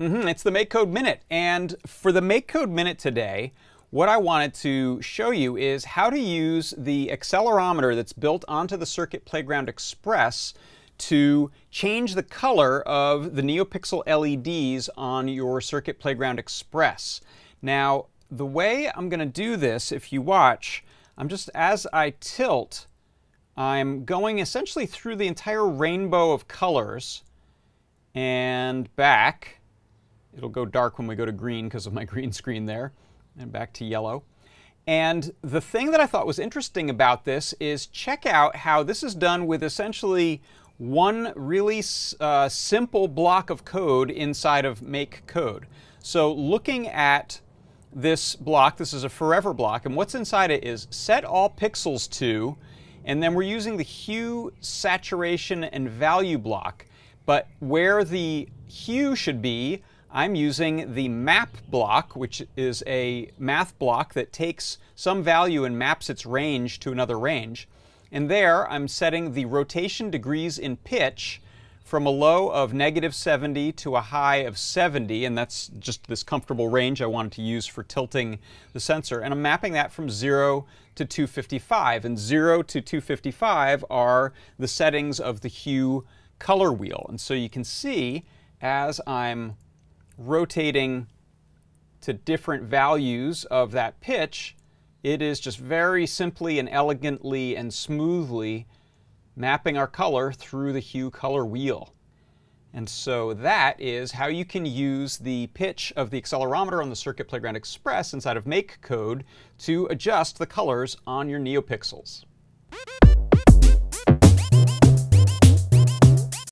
Mm-hmm, it's the Make Code Minute. And for the Make Code Minute today, what I wanted to show you is how to use the accelerometer that's built onto the Circuit Playground Express to change the color of the NeoPixel LEDs on your Circuit Playground Express. Now, the way I'm going to do this, if you watch, I'm just, as I tilt, I'm going essentially through the entire rainbow of colors and back. It'll go dark when we go to green because of my green screen there, and back to yellow. And the thing that I thought was interesting about this is check out how this is done with essentially one really uh, simple block of code inside of make code. So looking at this block, this is a forever block, and what's inside it is set all pixels to, and then we're using the hue, saturation, and value block. But where the hue should be, I'm using the map block, which is a math block that takes some value and maps its range to another range. And there, I'm setting the rotation degrees in pitch from a low of negative 70 to a high of 70, and that's just this comfortable range I wanted to use for tilting the sensor. And I'm mapping that from 0 to 255, and 0 to 255 are the settings of the hue color wheel. And so you can see as I'm rotating to different values of that pitch, it is just very simply and elegantly and smoothly mapping our color through the hue color wheel. And so that is how you can use the pitch of the accelerometer on the Circuit Playground Express inside of MakeCode to adjust the colors on your NeoPixels.